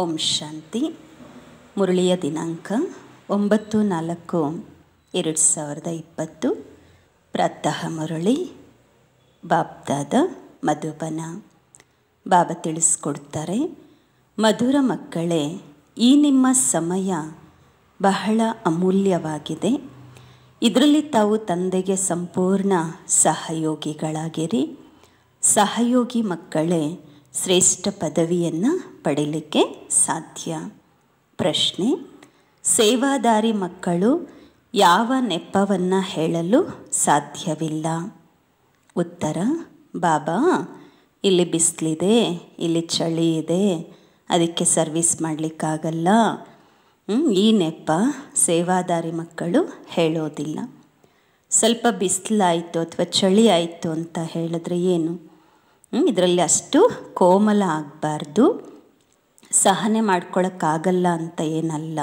ಓಂ ಶಾಂತಿ ಮುರಳಿಯ ದಿನಾಂಕ ಒಂಬತ್ತು ನಾಲ್ಕು ಎರಡು ಸಾವಿರದ ಇಪ್ಪತ್ತು ಪ್ರಾತಃ ಮುರಳಿ ಬಾಬ್ದಾದ ಮಧುಬನ ಬಾಬಾ ತಿಳಿಸ್ಕೊಡ್ತಾರೆ ಮಧುರ ಮಕ್ಕಳೇ ಈ ನಿಮ್ಮ ಸಮಯ ಬಹಳ ಅಮೂಲ್ಯವಾಗಿದೆ ಇದರಲ್ಲಿ ತಾವು ತಂದೆಗೆ ಸಂಪೂರ್ಣ ಸಹಯೋಗಿಗಳಾಗಿರಿ ಸಹಯೋಗಿ ಮಕ್ಕಳೇ ಶ್ರೇಷ್ಠ ಪದವಿಯನ್ನು ಪಡೀಲಿಕ್ಕೆ ಸಾಧ್ಯ ಪ್ರಶ್ನೆ ಸೇವಾದಾರಿ ಮಕ್ಕಳು ಯಾವ ನೆಪವನ್ನು ಹೇಳಲು ಸಾಧ್ಯವಿಲ್ಲ ಉತ್ತರ ಬಾಬಾ ಇಲ್ಲಿ ಬಿಸಿಲಿದೆ ಇಲ್ಲಿ ಚಳಿ ಇದೆ ಅದಕ್ಕೆ ಸರ್ವಿಸ್ ಮಾಡಲಿಕ್ಕಾಗಲ್ಲ ಈ ನೆಪ ಸೇವಾದಾರಿ ಮಕ್ಕಳು ಹೇಳೋದಿಲ್ಲ ಸ್ವಲ್ಪ ಬಿಸಿಲಾಯಿತು ಅಥವಾ ಚಳಿ ಆಯಿತು ಅಂತ ಹೇಳಿದ್ರೆ ಏನು ಇದರಲ್ಲಿ ಅಷ್ಟು ಕೋಮಲ ಆಗಬಾರ್ದು ಸಹನೆ ಮಾಡ್ಕೊಳ್ಳೋಕ್ಕಾಗಲ್ಲ ಅಂತ ಏನಲ್ಲ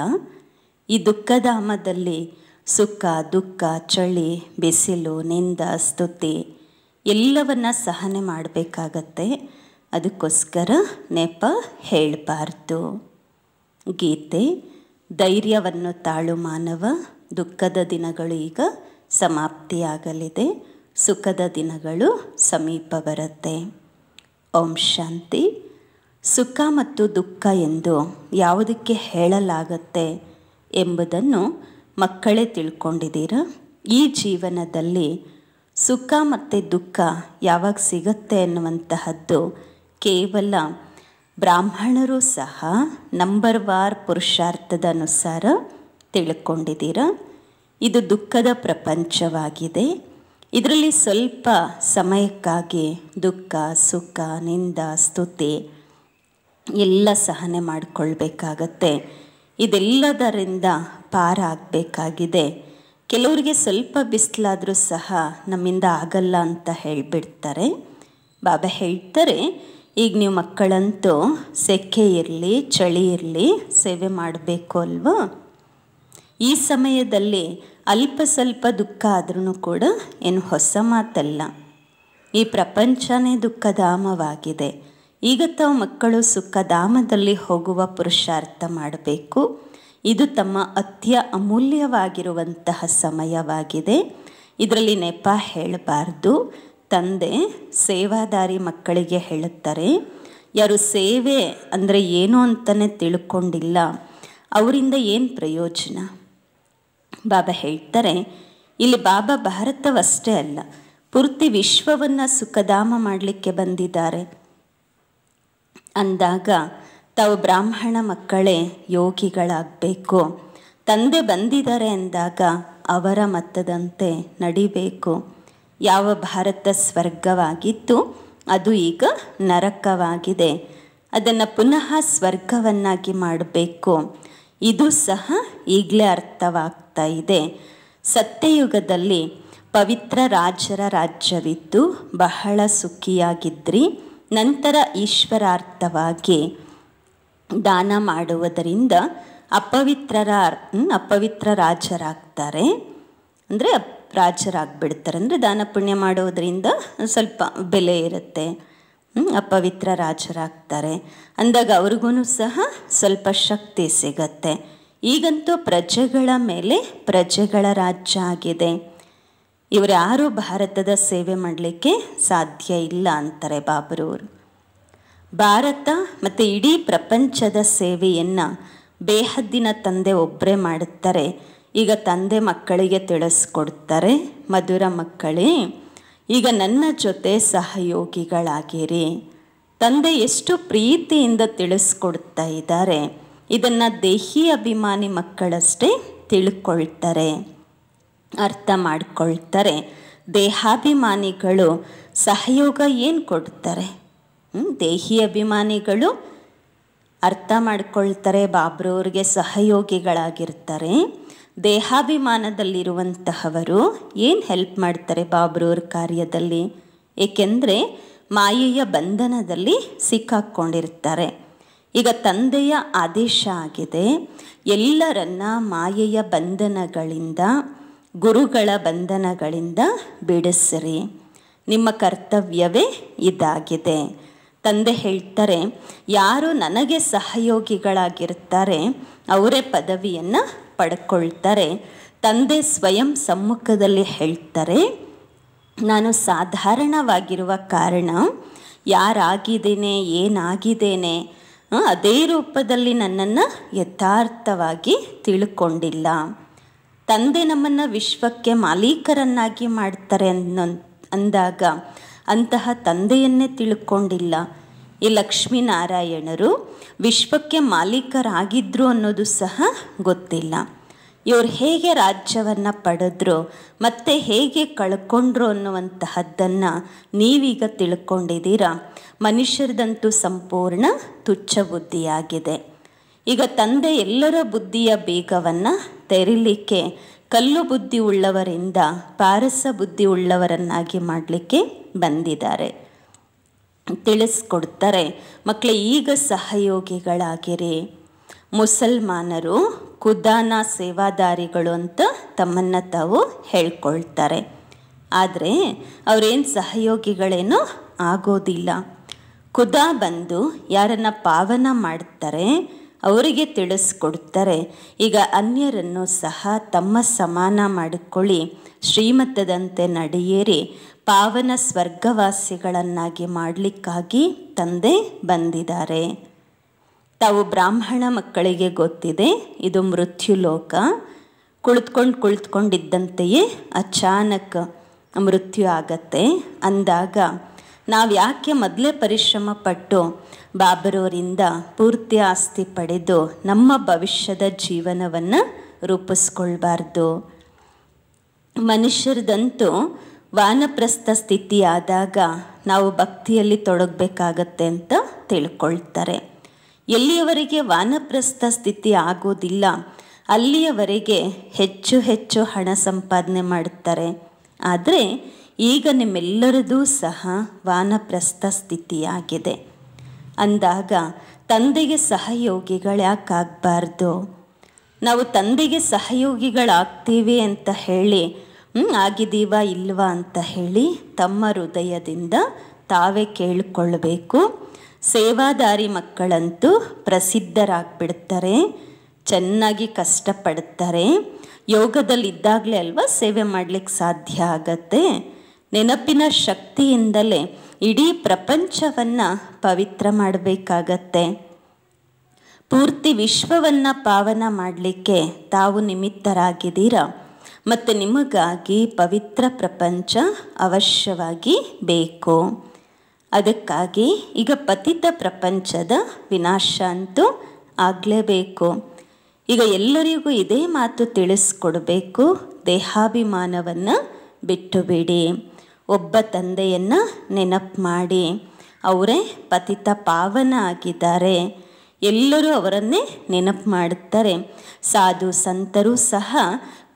ಈ ದುಃಖಧಾಮದಲ್ಲಿ ಸುಖ ದುಃಖ ಚಳಿ ಬಿಸಿಲು ನಿಂದ ಸ್ತುತಿ ಎಲ್ಲವನ್ನ ಸಹನೆ ಮಾಡಬೇಕಾಗತ್ತೆ ಅದಕ್ಕೋಸ್ಕರ ನೆಪ ಹೇಳಬಾರ್ದು ಗೀತೆ ಧೈರ್ಯವನ್ನು ತಾಳು ಮಾನವ ದುಃಖದ ದಿನಗಳು ಈಗ ಸಮಾಪ್ತಿಯಾಗಲಿದೆ ಸುಖದ ದಿನಗಳು ಸಮೀಪ ಬರುತ್ತೆ ಓಂ ಶಾಂತಿ ಸುಖ ಮತ್ತು ದುಃಖ ಎಂದು ಯಾವುದಕ್ಕೆ ಹೇಳಲಾಗತ್ತೆ ಎಂಬುದನ್ನು ಮಕ್ಕಳೇ ತಿಳ್ಕೊಂಡಿದ್ದೀರ ಈ ಜೀವನದಲ್ಲಿ ಸುಖ ಮತ್ತು ದುಃಖ ಯಾವಾಗ ಸಿಗತ್ತೆ ಅನ್ನುವಂತಹದ್ದು ಕೇವಲ ಬ್ರಾಹ್ಮಣರು ಸಹ ನಂಬರ್ ವಾರ್ ಪುರುಷಾರ್ಥದ ಅನುಸಾರ ತಿಳ್ಕೊಂಡಿದ್ದೀರ ಇದು ದುಃಖದ ಪ್ರಪಂಚವಾಗಿದೆ ಇದರಲ್ಲಿ ಸ್ವಲ್ಪ ಸಮಯಕ್ಕಾಗಿ ದುಃಖ ಸುಖ ನಿಂದ ಸ್ತುತಿ ಎಲ್ಲ ಸಹನೆ ಮಾಡಿಕೊಳ್ಬೇಕಾಗತ್ತೆ ಇದೆಲ್ಲದರಿಂದ ಪಾರಾಗಬೇಕಾಗಿದೆ ಕೆಲವರಿಗೆ ಸ್ವಲ್ಪ ಬಿಸಿಲಾದರೂ ಸಹ ನಮ್ಮಿಂದ ಆಗಲ್ಲ ಅಂತ ಹೇಳಿಬಿಡ್ತಾರೆ ಬಾಬಾ ಹೇಳ್ತಾರೆ ಈಗ ನೀವು ಮಕ್ಕಳಂತೂ ಸೆಕೆ ಇರಲಿ ಚಳಿ ಇರಲಿ ಸೇವೆ ಮಾಡಬೇಕು ಅಲ್ವಾ ಈ ಸಮಯದಲ್ಲಿ ಅಲ್ಪ ಸ್ವಲ್ಪ ದುಃಖ ಆದ್ರೂ ಕೂಡ ಏನು ಹೊಸ ಮಾತಲ್ಲ ಈ ಪ್ರಪಂಚನೇ ದುಃಖಧಾಮವಾಗಿದೆ ಈಗ ತಾವು ಮಕ್ಕಳು ಸುಖಧಾಮದಲ್ಲಿ ಹೋಗುವ ಪುರುಷಾರ್ಥ ಮಾಡಬೇಕು ಇದು ತಮ್ಮ ಅತ್ಯ ಅಮೂಲ್ಯವಾಗಿರುವಂತಹ ಸಮಯವಾಗಿದೆ ಇದರಲ್ಲಿ ನೆಪ ಹೇಳಬಾರ್ದು ತಂದೆ ಸೇವಾದಾರಿ ಮಕ್ಕಳಿಗೆ ಹೇಳುತ್ತಾರೆ ಯಾರು ಸೇವೆ ಅಂದರೆ ಏನು ಅಂತಲೇ ತಿಳ್ಕೊಂಡಿಲ್ಲ ಅವರಿಂದ ಏನು ಪ್ರಯೋಜನ ಬಾಬಾ ಹೇಳ್ತಾರೆ ಇಲ್ಲಿ ಬಾಬಾ ಭಾರತವಷ್ಟೇ ಅಲ್ಲ ಪೂರ್ತಿ ವಿಶ್ವವನ್ನು ಸುಖಧಾಮ ಮಾಡಲಿಕ್ಕೆ ಬಂದಿದ್ದಾರೆ ಅಂದಾಗ ತಾವು ಬ್ರಾಹ್ಮಣ ಮಕ್ಕಳೇ ಯೋಗಿಗಳಾಗಬೇಕು ತಂದೆ ಬಂದಿದ್ದಾರೆ ಅಂದಾಗ ಅವರ ಮತದಂತೆ ನಡಿಬೇಕು ಯಾವ ಭಾರತ ಸ್ವರ್ಗವಾಗಿತ್ತು ಅದು ಈಗ ನರಕವಾಗಿದೆ ಅದನ್ನು ಪುನಃ ಸ್ವರ್ಗವನ್ನಾಗಿ ಮಾಡಬೇಕು ಇದು ಸಹ ಈಗಲೇ ಅರ್ಥವಾಗ್ತಾ ಇದೆ ಸತ್ಯಯುಗದಲ್ಲಿ ಪವಿತ್ರ ರಾಜರ ರಾಜ್ಯವಿದ್ದು ಬಹಳ ಸುಖಿಯಾಗಿದ್ರಿ ನಂತರ ಈಶ್ವರಾರ್ಥವಾಗಿ ದಾನ ಮಾಡುವುದರಿಂದ ಅಪವಿತ್ರರ ಅಪವಿತ್ರ ರಾಜರಾಗ್ತಾರೆ ಅಂದರೆ ರಾಜರಾಗ್ಬಿಡ್ತಾರೆ ಅಂದರೆ ದಾನ ಪುಣ್ಯ ಮಾಡೋದರಿಂದ ಸ್ವಲ್ಪ ಬೆಲೆ ಇರುತ್ತೆ ಅಪವಿತ್ರ ರಾಜರಾಗ್ತಾರೆ ಅಂದಾಗ ಅವ್ರಿಗೂ ಸಹ ಸ್ವಲ್ಪ ಶಕ್ತಿ ಸಿಗತ್ತೆ ಈಗಂತೂ ಪ್ರಜೆಗಳ ಮೇಲೆ ಪ್ರಜೆಗಳ ರಾಜ್ಯ ಆಗಿದೆ ಯಾರೂ ಭಾರತದ ಸೇವೆ ಮಾಡಲಿಕ್ಕೆ ಸಾಧ್ಯ ಇಲ್ಲ ಅಂತಾರೆ ಬಾಬರವರು ಭಾರತ ಮತ್ತು ಇಡೀ ಪ್ರಪಂಚದ ಸೇವೆಯನ್ನು ಬೇಹದ್ದಿನ ತಂದೆ ಒಬ್ಬರೇ ಮಾಡುತ್ತಾರೆ ಈಗ ತಂದೆ ಮಕ್ಕಳಿಗೆ ತಿಳಿಸ್ಕೊಡ್ತಾರೆ ಮಧುರ ಮಕ್ಕಳೇ ಈಗ ನನ್ನ ಜೊತೆ ಸಹಯೋಗಿಗಳಾಗಿರಿ ತಂದೆ ಎಷ್ಟು ಪ್ರೀತಿಯಿಂದ ತಿಳಿಸ್ಕೊಡ್ತಾ ಇದ್ದಾರೆ ಇದನ್ನು ದೇಹಿ ಅಭಿಮಾನಿ ಮಕ್ಕಳಷ್ಟೇ ತಿಳ್ಕೊಳ್ತಾರೆ ಅರ್ಥ ಮಾಡಿಕೊಳ್ತಾರೆ ದೇಹಾಭಿಮಾನಿಗಳು ಸಹಯೋಗ ಏನು ಕೊಡ್ತಾರೆ ದೇಹಿ ಅಭಿಮಾನಿಗಳು ಅರ್ಥ ಮಾಡ್ಕೊಳ್ತಾರೆ ಬಾಬ್ರವ್ರಿಗೆ ಸಹಯೋಗಿಗಳಾಗಿರ್ತಾರೆ ದೇಹಾಭಿಮಾನದಲ್ಲಿರುವಂತಹವರು ಏನು ಹೆಲ್ಪ್ ಮಾಡ್ತಾರೆ ಬಾಬ್ರವ್ರ ಕಾರ್ಯದಲ್ಲಿ ಏಕೆಂದರೆ ಮಾಯೆಯ ಬಂಧನದಲ್ಲಿ ಸಿಕ್ಕಾಕ್ಕೊಂಡಿರ್ತಾರೆ ಈಗ ತಂದೆಯ ಆದೇಶ ಆಗಿದೆ ಎಲ್ಲರನ್ನ ಮಾಯೆಯ ಬಂಧನಗಳಿಂದ ಗುರುಗಳ ಬಂಧನಗಳಿಂದ ಬಿಡಿಸಿರಿ ನಿಮ್ಮ ಕರ್ತವ್ಯವೇ ಇದಾಗಿದೆ ತಂದೆ ಹೇಳ್ತಾರೆ ಯಾರು ನನಗೆ ಸಹಯೋಗಿಗಳಾಗಿರ್ತಾರೆ ಅವರೇ ಪದವಿಯನ್ನು ಪಡ್ಕೊಳ್ತಾರೆ ತಂದೆ ಸ್ವಯಂ ಸಮ್ಮುಖದಲ್ಲಿ ಹೇಳ್ತಾರೆ ನಾನು ಸಾಧಾರಣವಾಗಿರುವ ಕಾರಣ ಯಾರಾಗಿದ್ದೇನೆ ಏನಾಗಿದ್ದೇನೆ ಅದೇ ರೂಪದಲ್ಲಿ ನನ್ನನ್ನು ಯಥಾರ್ಥವಾಗಿ ತಿಳ್ಕೊಂಡಿಲ್ಲ ತಂದೆ ನಮ್ಮನ್ನು ವಿಶ್ವಕ್ಕೆ ಮಾಲೀಕರನ್ನಾಗಿ ಮಾಡ್ತಾರೆ ಅನ್ನೋ ಅಂದಾಗ ಅಂತಹ ತಂದೆಯನ್ನೇ ತಿಳ್ಕೊಂಡಿಲ್ಲ ಈ ಲಕ್ಷ್ಮೀನಾರಾಯಣರು ವಿಶ್ವಕ್ಕೆ ಮಾಲೀಕರಾಗಿದ್ದರು ಅನ್ನೋದು ಸಹ ಗೊತ್ತಿಲ್ಲ ಇವರು ಹೇಗೆ ರಾಜ್ಯವನ್ನು ಪಡೆದ್ರು ಮತ್ತು ಹೇಗೆ ಕಳ್ಕೊಂಡ್ರು ಅನ್ನುವಂತಹದ್ದನ್ನು ನೀವೀಗ ತಿಳ್ಕೊಂಡಿದ್ದೀರಾ ಮನುಷ್ಯರದಂತೂ ಸಂಪೂರ್ಣ ತುಚ್ಛ ಬುದ್ಧಿಯಾಗಿದೆ ಈಗ ತಂದೆ ಎಲ್ಲರ ಬುದ್ಧಿಯ ಬೇಗವನ್ನು ತೆರಿಲಿಕ್ಕೆ ಕಲ್ಲು ಬುದ್ಧಿ ಉಳ್ಳವರಿಂದ ಪಾರಸ ಬುದ್ಧಿ ಉಳ್ಳವರನ್ನಾಗಿ ಮಾಡಲಿಕ್ಕೆ ಬಂದಿದ್ದಾರೆ ತಿಳಿಸ್ಕೊಡ್ತಾರೆ ಮಕ್ಕಳು ಈಗ ಸಹಯೋಗಿಗಳಾಗಿರಿ ಮುಸಲ್ಮಾನರು ಖುದಾನ ಸೇವಾದಾರಿಗಳು ಅಂತ ತಮ್ಮನ್ನು ತಾವು ಹೇಳ್ಕೊಳ್ತಾರೆ ಆದರೆ ಅವರೇನು ಸಹಯೋಗಿಗಳೇನೂ ಆಗೋದಿಲ್ಲ ಕುದಾ ಬಂದು ಯಾರನ್ನು ಪಾವನ ಮಾಡ್ತಾರೆ ಅವರಿಗೆ ತಿಳಿಸ್ಕೊಡ್ತಾರೆ ಈಗ ಅನ್ಯರನ್ನು ಸಹ ತಮ್ಮ ಸಮಾನ ಮಾಡಿಕೊಳ್ಳಿ ಶ್ರೀಮತದಂತೆ ನಡೆಯೇರಿ ಪಾವನ ಸ್ವರ್ಗವಾಸಿಗಳನ್ನಾಗಿ ಮಾಡಲಿಕ್ಕಾಗಿ ತಂದೆ ಬಂದಿದ್ದಾರೆ ತಾವು ಬ್ರಾಹ್ಮಣ ಮಕ್ಕಳಿಗೆ ಗೊತ್ತಿದೆ ಇದು ಮೃತ್ಯುಲೋಕ ಕುಳಿತ್ಕೊಂಡು ಕುಳಿತ್ಕೊಂಡಿದ್ದಂತೆಯೇ ಅಚಾನಕ್ ಮೃತ್ಯು ಆಗತ್ತೆ ಅಂದಾಗ ನಾವು ಯಾಕೆ ಮೊದಲೇ ಪರಿಶ್ರಮ ಪಟ್ಟು ಬಾಬರವರಿಂದ ಪೂರ್ತಿ ಆಸ್ತಿ ಪಡೆದು ನಮ್ಮ ಭವಿಷ್ಯದ ಜೀವನವನ್ನು ರೂಪಿಸ್ಕೊಳ್ಬಾರ್ದು ಮನುಷ್ಯರದಂತೂ ವಾನಪ್ರಸ್ಥ ಸ್ಥಿತಿ ಆದಾಗ ನಾವು ಭಕ್ತಿಯಲ್ಲಿ ತೊಡಗಬೇಕಾಗತ್ತೆ ಅಂತ ತಿಳ್ಕೊಳ್ತಾರೆ ಎಲ್ಲಿಯವರೆಗೆ ವಾನಪ್ರಸ್ಥ ಸ್ಥಿತಿ ಆಗೋದಿಲ್ಲ ಅಲ್ಲಿಯವರೆಗೆ ಹೆಚ್ಚು ಹೆಚ್ಚು ಹಣ ಸಂಪಾದನೆ ಮಾಡುತ್ತಾರೆ ಆದರೆ ಈಗ ನಿಮ್ಮೆಲ್ಲರದೂ ಸಹ ವಾನಪ್ರಸ್ಥ ಸ್ಥಿತಿಯಾಗಿದೆ ಅಂದಾಗ ತಂದೆಗೆ ಸಹಯೋಗಿಗಳ್ಯಾಕಾಗಬಾರ್ದು ನಾವು ತಂದೆಗೆ ಸಹಯೋಗಿಗಳಾಗ್ತೀವಿ ಅಂತ ಹೇಳಿ ಆಗಿದ್ದೀವ ಇಲ್ವಾ ಅಂತ ಹೇಳಿ ತಮ್ಮ ಹೃದಯದಿಂದ ತಾವೇ ಕೇಳಿಕೊಳ್ಳಬೇಕು ಸೇವಾದಾರಿ ಮಕ್ಕಳಂತೂ ಪ್ರಸಿದ್ಧರಾಗ್ಬಿಡ್ತಾರೆ ಚೆನ್ನಾಗಿ ಕಷ್ಟಪಡ್ತಾರೆ ಯೋಗದಲ್ಲಿದ್ದಾಗಲೇ ಅಲ್ವಾ ಸೇವೆ ಮಾಡಲಿಕ್ಕೆ ಸಾಧ್ಯ ಆಗತ್ತೆ ನೆನಪಿನ ಶಕ್ತಿಯಿಂದಲೇ ಇಡೀ ಪ್ರಪಂಚವನ್ನು ಪವಿತ್ರ ಮಾಡಬೇಕಾಗತ್ತೆ ಪೂರ್ತಿ ವಿಶ್ವವನ್ನು ಪಾವನ ಮಾಡಲಿಕ್ಕೆ ತಾವು ನಿಮಿತ್ತರಾಗಿದ್ದೀರಾ ಮತ್ತು ನಿಮಗಾಗಿ ಪವಿತ್ರ ಪ್ರಪಂಚ ಅವಶ್ಯವಾಗಿ ಬೇಕು ಅದಕ್ಕಾಗಿ ಈಗ ಪತಿತ ಪ್ರಪಂಚದ ವಿನಾಶ ಅಂತೂ ಆಗಲೇಬೇಕು ಈಗ ಎಲ್ಲರಿಗೂ ಇದೇ ಮಾತು ತಿಳಿಸ್ಕೊಡ್ಬೇಕು ದೇಹಾಭಿಮಾನವನ್ನು ಬಿಟ್ಟುಬಿಡಿ ಒಬ್ಬ ತಂದೆಯನ್ನು ನೆನಪು ಮಾಡಿ ಅವರೇ ಪತಿತ ಪಾವನ ಆಗಿದ್ದಾರೆ ಎಲ್ಲರೂ ಅವರನ್ನೇ ನೆನಪು ಮಾಡುತ್ತಾರೆ ಸಾಧು ಸಂತರು ಸಹ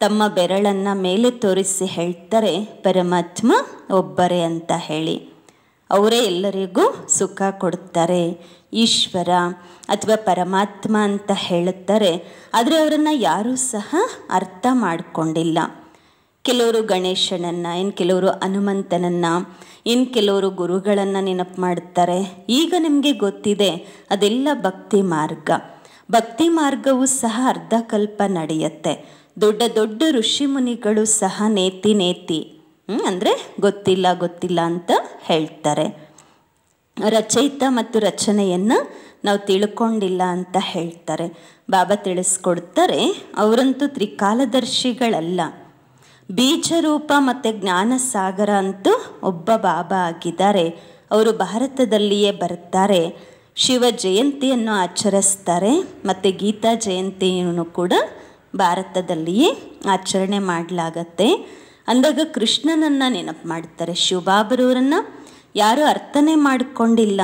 ತಮ್ಮ ಬೆರಳನ್ನು ಮೇಲೆ ತೋರಿಸಿ ಹೇಳ್ತಾರೆ ಪರಮಾತ್ಮ ಒಬ್ಬರೇ ಅಂತ ಹೇಳಿ ಅವರೇ ಎಲ್ಲರಿಗೂ ಸುಖ ಕೊಡ್ತಾರೆ ಈಶ್ವರ ಅಥವಾ ಪರಮಾತ್ಮ ಅಂತ ಹೇಳುತ್ತಾರೆ ಆದರೆ ಅವರನ್ನು ಯಾರೂ ಸಹ ಅರ್ಥ ಮಾಡಿಕೊಂಡಿಲ್ಲ ಕೆಲವರು ಗಣೇಶನನ್ನು ಇನ್ನು ಕೆಲವರು ಹನುಮಂತನನ್ನು ಇನ್ನು ಕೆಲವರು ಗುರುಗಳನ್ನು ನೆನಪು ಮಾಡ್ತಾರೆ ಈಗ ನಿಮಗೆ ಗೊತ್ತಿದೆ ಅದೆಲ್ಲ ಭಕ್ತಿ ಮಾರ್ಗ ಭಕ್ತಿ ಮಾರ್ಗವೂ ಸಹ ಅರ್ಧಕಲ್ಪ ನಡೆಯುತ್ತೆ ದೊಡ್ಡ ದೊಡ್ಡ ಋಷಿ ಮುನಿಗಳು ಸಹ ನೇತಿ ನೇತಿ ಅಂದರೆ ಗೊತ್ತಿಲ್ಲ ಗೊತ್ತಿಲ್ಲ ಅಂತ ಹೇಳ್ತಾರೆ ರಚಯಿತ ಮತ್ತು ರಚನೆಯನ್ನು ನಾವು ತಿಳ್ಕೊಂಡಿಲ್ಲ ಅಂತ ಹೇಳ್ತಾರೆ ಬಾಬಾ ತಿಳಿಸ್ಕೊಡ್ತಾರೆ ಅವರಂತೂ ತ್ರಿಕಾಲದರ್ಶಿಗಳಲ್ಲ ಬೀಜರೂಪ ಮತ್ತು ಜ್ಞಾನಸಾಗರ ಅಂತೂ ಒಬ್ಬ ಬಾಬಾ ಆಗಿದ್ದಾರೆ ಅವರು ಭಾರತದಲ್ಲಿಯೇ ಬರ್ತಾರೆ ಶಿವ ಜಯಂತಿಯನ್ನು ಆಚರಿಸ್ತಾರೆ ಮತ್ತು ಗೀತಾ ಜಯಂತಿಯನ್ನು ಕೂಡ ಭಾರತದಲ್ಲಿಯೇ ಆಚರಣೆ ಮಾಡಲಾಗತ್ತೆ ಅಂದಾಗ ಕೃಷ್ಣನನ್ನು ನೆನಪು ಮಾಡ್ತಾರೆ ಶಿವಬಾಬರವರನ್ನು ಯಾರೂ ಅರ್ಥನೆ ಮಾಡಿಕೊಂಡಿಲ್ಲ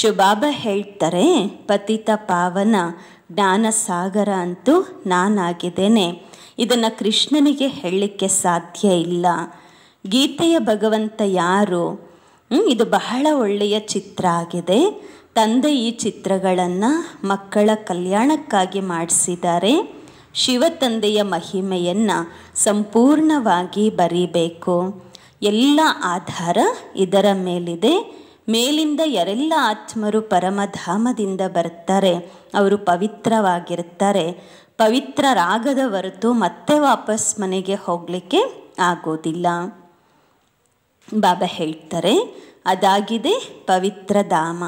ಶಿವಬಾಬ ಹೇಳ್ತಾರೆ ಪತಿತ ಪಾವನ ಜ್ಞಾನ ಸಾಗರ ಅಂತೂ ನಾನಾಗಿದ್ದೇನೆ ಇದನ್ನು ಕೃಷ್ಣನಿಗೆ ಹೇಳಲಿಕ್ಕೆ ಸಾಧ್ಯ ಇಲ್ಲ ಗೀತೆಯ ಭಗವಂತ ಯಾರು ಇದು ಬಹಳ ಒಳ್ಳೆಯ ಚಿತ್ರ ಆಗಿದೆ ತಂದೆ ಈ ಚಿತ್ರಗಳನ್ನು ಮಕ್ಕಳ ಕಲ್ಯಾಣಕ್ಕಾಗಿ ಮಾಡಿಸಿದ್ದಾರೆ ಶಿವ ತಂದೆಯ ಮಹಿಮೆಯನ್ನು ಸಂಪೂರ್ಣವಾಗಿ ಬರೀಬೇಕು ಎಲ್ಲ ಆಧಾರ ಇದರ ಮೇಲಿದೆ ಮೇಲಿಂದ ಯಾರೆಲ್ಲ ಆತ್ಮರು ಪರಮಧಾಮದಿಂದ ಬರ್ತಾರೆ ಅವರು ಪವಿತ್ರವಾಗಿರ್ತಾರೆ ಪವಿತ್ರ ರಾಗದ ಹೊರತು ಮತ್ತೆ ವಾಪಸ್ ಮನೆಗೆ ಹೋಗಲಿಕ್ಕೆ ಆಗೋದಿಲ್ಲ ಬಾಬಾ ಹೇಳ್ತಾರೆ ಅದಾಗಿದೆ ಪವಿತ್ರ ಧಾಮ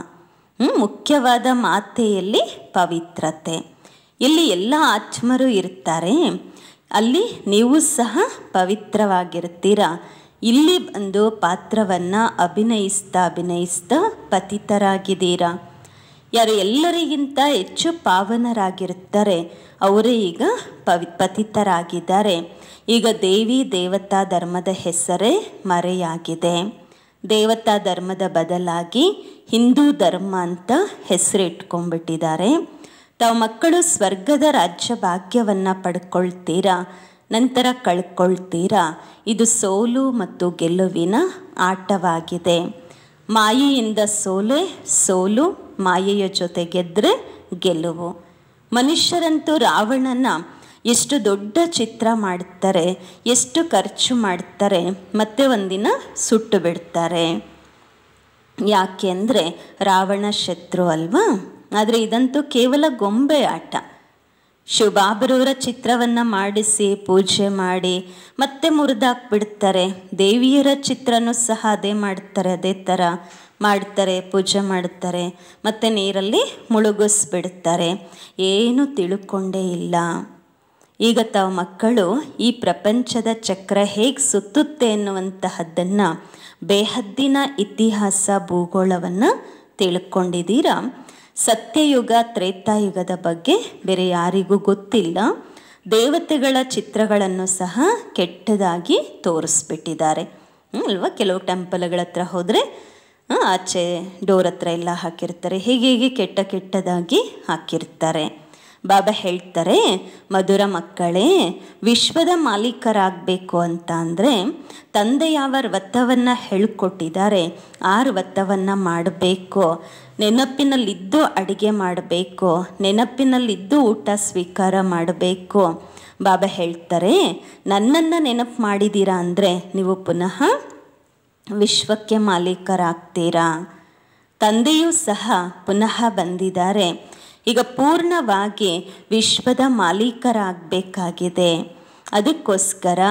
ಮುಖ್ಯವಾದ ಮಾತೆಯಲ್ಲಿ ಪವಿತ್ರತೆ ಇಲ್ಲಿ ಎಲ್ಲ ಆತ್ಮರು ಇರ್ತಾರೆ ಅಲ್ಲಿ ನೀವು ಸಹ ಪವಿತ್ರವಾಗಿರ್ತೀರ ಇಲ್ಲಿ ಬಂದು ಪಾತ್ರವನ್ನು ಅಭಿನಯಿಸ್ತಾ ಅಭಿನಯಿಸ್ತಾ ಪತಿತರಾಗಿದ್ದೀರಾ ಯಾರು ಎಲ್ಲರಿಗಿಂತ ಹೆಚ್ಚು ಪಾವನರಾಗಿರುತ್ತಾರೆ ಅವರೇ ಈಗ ಪವಿ ಪತಿತರಾಗಿದ್ದಾರೆ ಈಗ ದೇವಿ ದೇವತಾ ಧರ್ಮದ ಹೆಸರೇ ಮರೆಯಾಗಿದೆ ದೇವತಾ ಧರ್ಮದ ಬದಲಾಗಿ ಹಿಂದೂ ಧರ್ಮ ಅಂತ ಹೆಸರಿಟ್ಕೊಂಡ್ಬಿಟ್ಟಿದ್ದಾರೆ ತಾವು ಮಕ್ಕಳು ಸ್ವರ್ಗದ ರಾಜ್ಯ ಭಾಗ್ಯವನ್ನು ಪಡ್ಕೊಳ್ತೀರಾ ನಂತರ ಕಳ್ಕೊಳ್ತೀರಾ ಇದು ಸೋಲು ಮತ್ತು ಗೆಲುವಿನ ಆಟವಾಗಿದೆ ಮಾಯೆಯಿಂದ ಸೋಲೆ ಸೋಲು ಮಾಯೆಯ ಜೊತೆ ಗೆದ್ರೆ ಗೆಲುವು ಮನುಷ್ಯರಂತೂ ರಾವಣನ ಎಷ್ಟು ದೊಡ್ಡ ಚಿತ್ರ ಮಾಡ್ತಾರೆ ಎಷ್ಟು ಖರ್ಚು ಮಾಡ್ತಾರೆ ಮತ್ತೆ ಒಂದಿನ ಸುಟ್ಟು ಬಿಡ್ತಾರೆ ಯಾಕೆ ಅಂದರೆ ರಾವಣ ಶತ್ರು ಅಲ್ವಾ ಆದರೆ ಇದಂತೂ ಕೇವಲ ಗೊಂಬೆ ಆಟ ಶಿವಬಾಬರವರ ಚಿತ್ರವನ್ನು ಮಾಡಿಸಿ ಪೂಜೆ ಮಾಡಿ ಮತ್ತೆ ಮುರಿದಾಕ್ಬಿಡ್ತಾರೆ ದೇವಿಯರ ಚಿತ್ರನೂ ಸಹ ಅದೇ ಮಾಡ್ತಾರೆ ಅದೇ ಥರ ಮಾಡ್ತಾರೆ ಪೂಜೆ ಮಾಡ್ತಾರೆ ಮತ್ತು ನೀರಲ್ಲಿ ಮುಳುಗಿಸ್ಬಿಡ್ತಾರೆ ಏನೂ ತಿಳ್ಕೊಂಡೇ ಇಲ್ಲ ಈಗ ತಾವು ಮಕ್ಕಳು ಈ ಪ್ರಪಂಚದ ಚಕ್ರ ಹೇಗೆ ಸುತ್ತುತ್ತೆ ಎನ್ನುವಂತಹದ್ದನ್ನು ಬೇಹದ್ದಿನ ಇತಿಹಾಸ ಭೂಗೋಳವನ್ನು ತಿಳ್ಕೊಂಡಿದ್ದೀರಾ ಸತ್ಯಯುಗ ತ್ರೇತಾಯುಗದ ಬಗ್ಗೆ ಬೇರೆ ಯಾರಿಗೂ ಗೊತ್ತಿಲ್ಲ ದೇವತೆಗಳ ಚಿತ್ರಗಳನ್ನು ಸಹ ಕೆಟ್ಟದಾಗಿ ತೋರಿಸ್ಬಿಟ್ಟಿದ್ದಾರೆ ಅಲ್ವಾ ಕೆಲವು ಟೆಂಪಲ್ಗಳ ಹತ್ರ ಹೋದರೆ ಆಚೆ ಡೋರ್ ಹತ್ರ ಎಲ್ಲ ಹಾಕಿರ್ತಾರೆ ಹೀಗೆ ಹೀಗೆ ಕೆಟ್ಟ ಕೆಟ್ಟದಾಗಿ ಹಾಕಿರ್ತಾರೆ ಬಾಬಾ ಹೇಳ್ತಾರೆ ಮಧುರ ಮಕ್ಕಳೇ ವಿಶ್ವದ ಮಾಲೀಕರಾಗಬೇಕು ಅಂತ ಅಂದರೆ ತಂದೆ ಯಾವ ವ್ರತವನ್ನು ಹೇಳಿಕೊಟ್ಟಿದ್ದಾರೆ ಆರು ವ್ರತವನ್ನು ಮಾಡಬೇಕು ನೆನಪಿನಲ್ಲಿದ್ದು ಅಡುಗೆ ಮಾಡಬೇಕು ನೆನಪಿನಲ್ಲಿದ್ದು ಊಟ ಸ್ವೀಕಾರ ಮಾಡಬೇಕು ಬಾಬಾ ಹೇಳ್ತಾರೆ ನನ್ನನ್ನು ನೆನಪು ಮಾಡಿದ್ದೀರಾ ಅಂದರೆ ನೀವು ಪುನಃ ವಿಶ್ವಕ್ಕೆ ಮಾಲೀಕರಾಗ್ತೀರಾ ತಂದೆಯೂ ಸಹ ಪುನಃ ಬಂದಿದ್ದಾರೆ ಈಗ ಪೂರ್ಣವಾಗಿ ವಿಶ್ವದ ಮಾಲೀಕರಾಗಬೇಕಾಗಿದೆ ಅದಕ್ಕೋಸ್ಕರ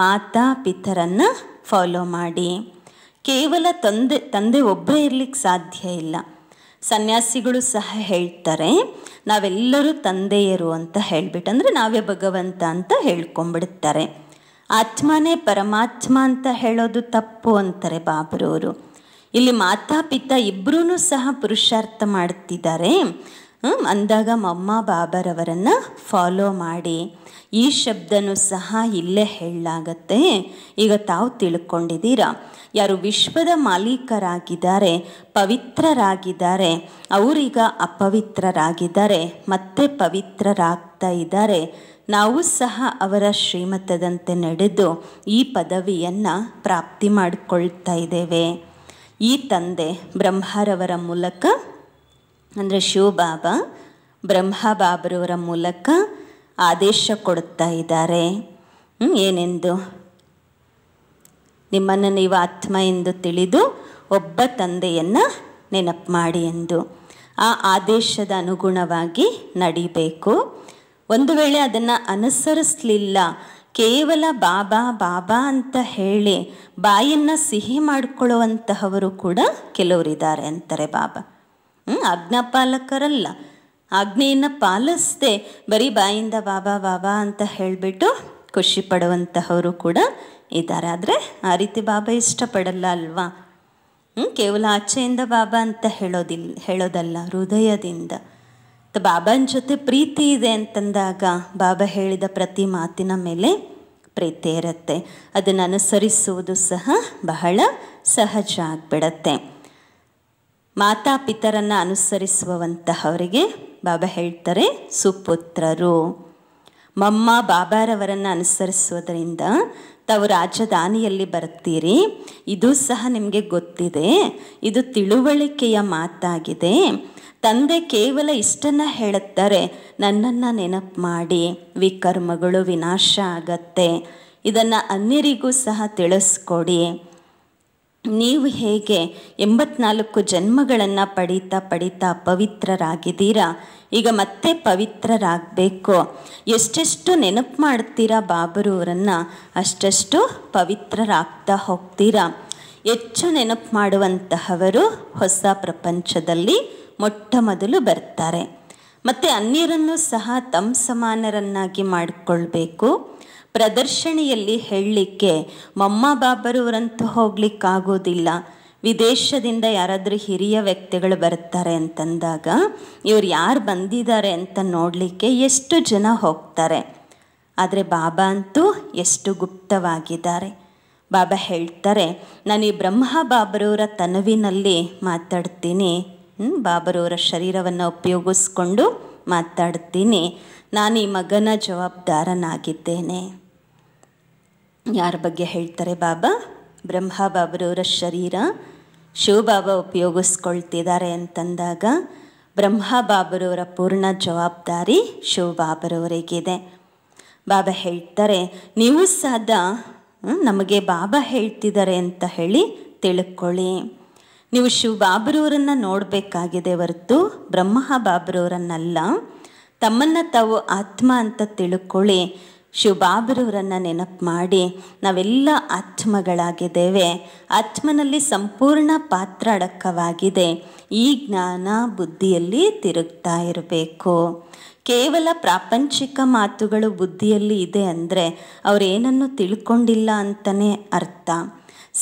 ಮಾತಾ ಪಿತರನ್ನು ಫಾಲೋ ಮಾಡಿ ಕೇವಲ ತಂದೆ ತಂದೆ ಒಬ್ಬರೇ ಇರಲಿಕ್ಕೆ ಸಾಧ್ಯ ಇಲ್ಲ ಸನ್ಯಾಸಿಗಳು ಸಹ ಹೇಳ್ತಾರೆ ನಾವೆಲ್ಲರೂ ತಂದೆಯರು ಅಂತ ಹೇಳ್ಬಿಟ್ಟು ಅಂದರೆ ನಾವೇ ಭಗವಂತ ಅಂತ ಹೇಳ್ಕೊಂಬಿಡ್ತಾರೆ ಆತ್ಮನೇ ಪರಮಾತ್ಮ ಅಂತ ಹೇಳೋದು ತಪ್ಪು ಅಂತಾರೆ ಬಾಬರವರು ಇಲ್ಲಿ ಮಾತಾ ಪಿತ ಇಬ್ಬರೂ ಸಹ ಪುರುಷಾರ್ಥ ಮಾಡ್ತಿದ್ದಾರೆ ಅಂದಾಗ ಮಮ್ಮ ಬಾಬರವರನ್ನು ಫಾಲೋ ಮಾಡಿ ಈ ಶಬ್ದನೂ ಸಹ ಇಲ್ಲೇ ಹೇಳಲಾಗತ್ತೆ ಈಗ ತಾವು ತಿಳ್ಕೊಂಡಿದ್ದೀರಾ ಯಾರು ವಿಶ್ವದ ಮಾಲೀಕರಾಗಿದ್ದಾರೆ ಪವಿತ್ರರಾಗಿದ್ದಾರೆ ಅವರೀಗ ಅಪವಿತ್ರರಾಗಿದ್ದಾರೆ ಮತ್ತೆ ಪವಿತ್ರರಾಗ್ತಾ ಇದ್ದಾರೆ ನಾವು ಸಹ ಅವರ ಶ್ರೀಮತದಂತೆ ನಡೆದು ಈ ಪದವಿಯನ್ನು ಪ್ರಾಪ್ತಿ ಮಾಡಿಕೊಳ್ತಾ ಇದ್ದೇವೆ ಈ ತಂದೆ ಬ್ರಹ್ಮರವರ ಮೂಲಕ ಅಂದರೆ ಶಿವಬಾಬಾ ಬಾಬರವರ ಮೂಲಕ ಆದೇಶ ಕೊಡುತ್ತಾ ಇದ್ದಾರೆ ಏನೆಂದು ನಿಮ್ಮನ್ನು ನೀವು ಆತ್ಮ ಎಂದು ತಿಳಿದು ಒಬ್ಬ ತಂದೆಯನ್ನು ನೆನಪು ಮಾಡಿ ಎಂದು ಆ ಆದೇಶದ ಅನುಗುಣವಾಗಿ ನಡಿಬೇಕು ಒಂದು ವೇಳೆ ಅದನ್ನು ಅನುಸರಿಸಲಿಲ್ಲ ಕೇವಲ ಬಾಬಾ ಬಾಬಾ ಅಂತ ಹೇಳಿ ಬಾಯನ್ನು ಸಿಹಿ ಮಾಡಿಕೊಳ್ಳುವಂತಹವರು ಕೂಡ ಕೆಲವರಿದ್ದಾರೆ ಅಂತಾರೆ ಬಾಬಾ ಹ್ಞೂ ಆಜ್ಞಾಪಾಲಕರಲ್ಲ ಆಜ್ಞೆಯನ್ನು ಪಾಲಿಸ್ದೆ ಬರೀ ಬಾಯಿಂದ ಬಾಬಾ ಬಾಬಾ ಅಂತ ಹೇಳಿಬಿಟ್ಟು ಖುಷಿ ಪಡುವಂತಹವರು ಕೂಡ ಇದ್ದಾರೆ ಆದರೆ ಆ ರೀತಿ ಬಾಬಾ ಇಷ್ಟಪಡಲ್ಲ ಅಲ್ವಾ ಹ್ಞೂ ಕೇವಲ ಆಚೆಯಿಂದ ಬಾಬಾ ಅಂತ ಹೇಳೋದಿಲ್ಲ ಹೇಳೋದಲ್ಲ ಹೃದಯದಿಂದ ಬಾಬಾನ ಜೊತೆ ಪ್ರೀತಿ ಇದೆ ಅಂತಂದಾಗ ಬಾಬಾ ಹೇಳಿದ ಪ್ರತಿ ಮಾತಿನ ಮೇಲೆ ಪ್ರೀತಿ ಇರುತ್ತೆ ಅದನ್ನು ಅನುಸರಿಸುವುದು ಸಹ ಬಹಳ ಸಹಜ ಆಗಿಬಿಡತ್ತೆ ಮಾತಾಪಿತರನ್ನು ಅನುಸರಿಸುವಂತಹವರಿಗೆ ಬಾಬಾ ಹೇಳ್ತಾರೆ ಸುಪುತ್ರರು ಮಮ್ಮ ಬಾಬಾರವರನ್ನು ಅನುಸರಿಸುವುದರಿಂದ ತಾವು ರಾಜಧಾನಿಯಲ್ಲಿ ಬರ್ತೀರಿ ಇದು ಸಹ ನಿಮಗೆ ಗೊತ್ತಿದೆ ಇದು ತಿಳುವಳಿಕೆಯ ಮಾತಾಗಿದೆ ತಂದೆ ಕೇವಲ ಇಷ್ಟನ್ನು ಹೇಳುತ್ತಾರೆ ನನ್ನನ್ನು ನೆನಪು ಮಾಡಿ ವಿಕರ್ಮಗಳು ವಿನಾಶ ಆಗತ್ತೆ ಇದನ್ನು ಅನ್ಯರಿಗೂ ಸಹ ತಿಳಿಸ್ಕೊಡಿ ನೀವು ಹೇಗೆ ಎಂಬತ್ನಾಲ್ಕು ಜನ್ಮಗಳನ್ನು ಪಡೀತಾ ಪಡೀತಾ ಪವಿತ್ರರಾಗಿದ್ದೀರಾ ಈಗ ಮತ್ತೆ ಪವಿತ್ರರಾಗಬೇಕು ಎಷ್ಟೆಷ್ಟು ನೆನಪು ಮಾಡ್ತೀರಾ ಬಾಬರವರನ್ನು ಅಷ್ಟೆಷ್ಟು ಪವಿತ್ರರಾಗ್ತಾ ಹೋಗ್ತೀರಾ ಹೆಚ್ಚು ನೆನಪು ಮಾಡುವಂತಹವರು ಹೊಸ ಪ್ರಪಂಚದಲ್ಲಿ ಮೊಟ್ಟ ಮೊದಲು ಬರ್ತಾರೆ ಮತ್ತು ಅನ್ಯರನ್ನು ಸಹ ತಮ್ಮ ಸಮಾನರನ್ನಾಗಿ ಮಾಡಿಕೊಳ್ಬೇಕು ಪ್ರದರ್ಶನಿಯಲ್ಲಿ ಹೇಳಲಿಕ್ಕೆ ಮಮ್ಮ ಬಾಬರವರಂತೂ ಹೋಗ್ಲಿಕ್ಕಾಗೋದಿಲ್ಲ ವಿದೇಶದಿಂದ ಯಾರಾದರೂ ಹಿರಿಯ ವ್ಯಕ್ತಿಗಳು ಬರ್ತಾರೆ ಅಂತಂದಾಗ ಇವ್ರು ಯಾರು ಬಂದಿದ್ದಾರೆ ಅಂತ ನೋಡಲಿಕ್ಕೆ ಎಷ್ಟು ಜನ ಹೋಗ್ತಾರೆ ಆದರೆ ಬಾಬಾ ಅಂತೂ ಎಷ್ಟು ಗುಪ್ತವಾಗಿದ್ದಾರೆ ಬಾಬಾ ಹೇಳ್ತಾರೆ ನಾನು ಈ ಬ್ರಹ್ಮ ಬಾಬರವರ ತನುವಿನಲ್ಲಿ ಮಾತಾಡ್ತೀನಿ ಬಾಬರವರ ಶರೀರವನ್ನು ಉಪಯೋಗಿಸ್ಕೊಂಡು ಮಾತಾಡ್ತೀನಿ ನಾನು ಈ ಮಗನ ಜವಾಬ್ದಾರನಾಗಿದ್ದೇನೆ ಯಾರ ಬಗ್ಗೆ ಹೇಳ್ತಾರೆ ಬಾಬಾ ಬ್ರಹ್ಮ ಬಾಬರವರ ಶರೀರ ಶಿವಬಾಬಾ ಉಪಯೋಗಿಸ್ಕೊಳ್ತಿದ್ದಾರೆ ಅಂತಂದಾಗ ಬ್ರಹ್ಮ ಬಾಬರವರ ಪೂರ್ಣ ಜವಾಬ್ದಾರಿ ಶಿವಬಾಬರವರಿಗಿದೆ ಬಾಬಾ ಹೇಳ್ತಾರೆ ನೀವು ಸದಾ ನಮಗೆ ಬಾಬಾ ಹೇಳ್ತಿದ್ದಾರೆ ಅಂತ ಹೇಳಿ ತಿಳ್ಕೊಳ್ಳಿ ನೀವು ಶಿವ ಬಾಬರವರನ್ನು ನೋಡಬೇಕಾಗಿದೆ ಹೊರತು ಬ್ರಹ್ಮ ಬಾಬರವರನ್ನಲ್ಲ ತಮ್ಮನ್ನು ತಾವು ಆತ್ಮ ಅಂತ ತಿಳ್ಕೊಳ್ಳಿ ಶಿವಬಾಬರವರನ್ನು ನೆನಪು ಮಾಡಿ ನಾವೆಲ್ಲ ಆತ್ಮಗಳಾಗಿದ್ದೇವೆ ಆತ್ಮನಲ್ಲಿ ಸಂಪೂರ್ಣ ಪಾತ್ರ ಅಡಕವಾಗಿದೆ ಈ ಜ್ಞಾನ ಬುದ್ಧಿಯಲ್ಲಿ ತಿರುಗ್ತಾ ಇರಬೇಕು ಕೇವಲ ಪ್ರಾಪಂಚಿಕ ಮಾತುಗಳು ಬುದ್ಧಿಯಲ್ಲಿ ಇದೆ ಅಂದರೆ ಅವರೇನನ್ನು ತಿಳ್ಕೊಂಡಿಲ್ಲ ಅಂತಲೇ ಅರ್ಥ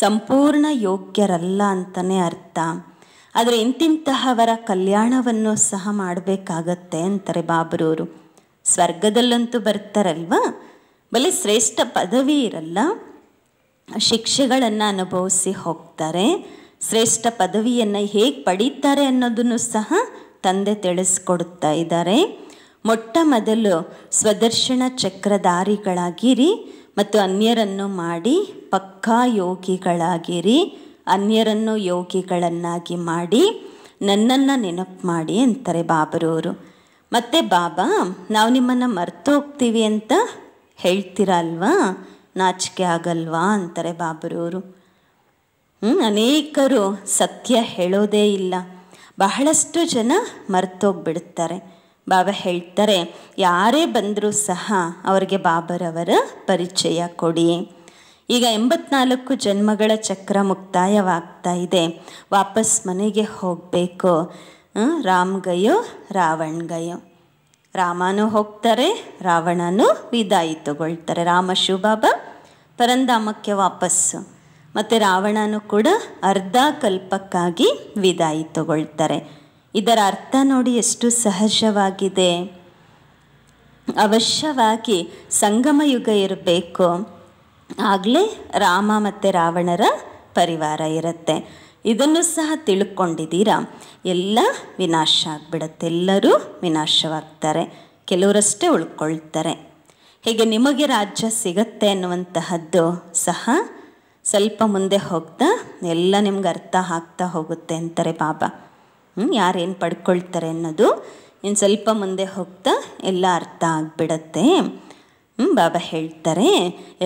ಸಂಪೂರ್ಣ ಯೋಗ್ಯರಲ್ಲ ಅಂತಲೇ ಅರ್ಥ ಆದರೆ ಇಂತಿಂತಹವರ ಕಲ್ಯಾಣವನ್ನು ಸಹ ಮಾಡಬೇಕಾಗತ್ತೆ ಅಂತಾರೆ ಬಾಬ್ರವರು ಸ್ವರ್ಗದಲ್ಲಂತೂ ಬರ್ತಾರಲ್ವ ಬಲಿ ಶ್ರೇಷ್ಠ ಪದವಿ ಇರಲ್ಲ ಶಿಕ್ಷೆಗಳನ್ನು ಅನುಭವಿಸಿ ಹೋಗ್ತಾರೆ ಶ್ರೇಷ್ಠ ಪದವಿಯನ್ನು ಹೇಗೆ ಪಡೀತಾರೆ ಅನ್ನೋದನ್ನು ಸಹ ತಂದೆ ತಿಳಿಸ್ಕೊಡ್ತಾ ಇದ್ದಾರೆ ಮೊಟ್ಟ ಮೊದಲು ಸ್ವದರ್ಶನ ಚಕ್ರಧಾರಿಗಳಾಗಿರಿ ಮತ್ತು ಅನ್ಯರನ್ನು ಮಾಡಿ ಪಕ್ಕಾ ಯೋಗಿಗಳಾಗಿರಿ ಅನ್ಯರನ್ನು ಯೋಗಿಗಳನ್ನಾಗಿ ಮಾಡಿ ನನ್ನನ್ನು ನೆನಪು ಮಾಡಿ ಅಂತಾರೆ ಬಾಬರವರು ಮತ್ತೆ ಬಾಬಾ ನಾವು ನಿಮ್ಮನ್ನು ಮರ್ತೋಗ್ತೀವಿ ಅಂತ ಹೇಳ್ತೀರಾ ಅಲ್ವಾ ನಾಚಿಕೆ ಆಗಲ್ವಾ ಅಂತಾರೆ ಬಾಬರವರು ಅನೇಕರು ಸತ್ಯ ಹೇಳೋದೇ ಇಲ್ಲ ಬಹಳಷ್ಟು ಜನ ಮರ್ತೋಗ್ಬಿಡ್ತಾರೆ ಬಾಬಾ ಹೇಳ್ತಾರೆ ಯಾರೇ ಬಂದರೂ ಸಹ ಅವರಿಗೆ ಬಾಬರವರ ಪರಿಚಯ ಕೊಡಿ ಈಗ ಎಂಬತ್ನಾಲ್ಕು ಜನ್ಮಗಳ ಚಕ್ರ ಮುಕ್ತಾಯವಾಗ್ತಾ ಇದೆ ವಾಪಸ್ ಮನೆಗೆ ಹೋಗಬೇಕು ರಾಮ್ ಗಯೋ ರಾವಣ್ ರಾಮನೂ ಹೋಗ್ತಾರೆ ರಾವಣನು ವಿದಾಯಿ ತಗೊಳ್ತಾರೆ ರಾಮ ಶುಭಾಬ ಪರಂಧಾಮಕ್ಕೆ ವಾಪಸ್ಸು ಮತ್ತು ರಾವಣನೂ ಕೂಡ ಅರ್ಧ ಕಲ್ಪಕ್ಕಾಗಿ ವಿದಾಯಿ ತಗೊಳ್ತಾರೆ ಇದರ ಅರ್ಥ ನೋಡಿ ಎಷ್ಟು ಸಹಜವಾಗಿದೆ ಅವಶ್ಯವಾಗಿ ಸಂಗಮ ಯುಗ ಇರಬೇಕು ಆಗಲೇ ರಾಮ ಮತ್ತು ರಾವಣರ ಪರಿವಾರ ಇರುತ್ತೆ ಇದನ್ನು ಸಹ ತಿಳ್ಕೊಂಡಿದ್ದೀರಾ ಎಲ್ಲ ವಿನಾಶ ಆಗ್ಬಿಡುತ್ತೆ ಎಲ್ಲರೂ ವಿನಾಶವಾಗ್ತಾರೆ ಕೆಲವರಷ್ಟೇ ಉಳ್ಕೊಳ್ತಾರೆ ಹೇಗೆ ನಿಮಗೆ ರಾಜ್ಯ ಸಿಗತ್ತೆ ಅನ್ನುವಂತಹದ್ದು ಸಹ ಸ್ವಲ್ಪ ಮುಂದೆ ಹೋಗ್ತಾ ಎಲ್ಲ ನಿಮ್ಗೆ ಅರ್ಥ ಆಗ್ತಾ ಹೋಗುತ್ತೆ ಅಂತಾರೆ ಬಾಬಾ ಹ್ಞೂ ಯಾರೇನು ಪಡ್ಕೊಳ್ತಾರೆ ಅನ್ನೋದು ಇನ್ನು ಸ್ವಲ್ಪ ಮುಂದೆ ಹೋಗ್ತಾ ಎಲ್ಲ ಅರ್ಥ ಆಗಿಬಿಡತ್ತೆ ಹ್ಞೂ ಬಾಬಾ ಹೇಳ್ತಾರೆ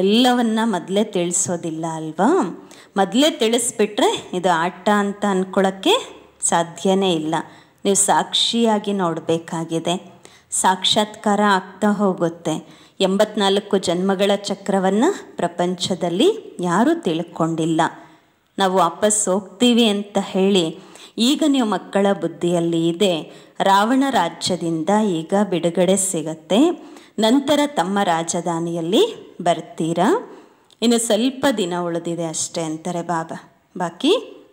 ಎಲ್ಲವನ್ನ ಮೊದಲೇ ತಿಳಿಸೋದಿಲ್ಲ ಅಲ್ವಾ ಮೊದಲೇ ತಿಳಿಸ್ಬಿಟ್ರೆ ಇದು ಆಟ ಅಂತ ಅಂದ್ಕೊಳ್ಳೋಕ್ಕೆ ಸಾಧ್ಯನೇ ಇಲ್ಲ ನೀವು ಸಾಕ್ಷಿಯಾಗಿ ನೋಡಬೇಕಾಗಿದೆ ಸಾಕ್ಷಾತ್ಕಾರ ಆಗ್ತಾ ಹೋಗುತ್ತೆ ಎಂಬತ್ನಾಲ್ಕು ಜನ್ಮಗಳ ಚಕ್ರವನ್ನು ಪ್ರಪಂಚದಲ್ಲಿ ಯಾರೂ ತಿಳ್ಕೊಂಡಿಲ್ಲ ನಾವು ವಾಪಸ್ ಹೋಗ್ತೀವಿ ಅಂತ ಹೇಳಿ ಈಗ ನೀವು ಮಕ್ಕಳ ಬುದ್ಧಿಯಲ್ಲಿ ಇದೆ ರಾವಣ ರಾಜ್ಯದಿಂದ ಈಗ ಬಿಡುಗಡೆ ಸಿಗತ್ತೆ ನಂತರ ತಮ್ಮ ರಾಜಧಾನಿಯಲ್ಲಿ ಬರ್ತೀರಾ ಇನ್ನು ಸ್ವಲ್ಪ ದಿನ ಉಳಿದಿದೆ ಅಷ್ಟೇ ಅಂತಾರೆ ಬಾಬಾ ಬಾಕಿ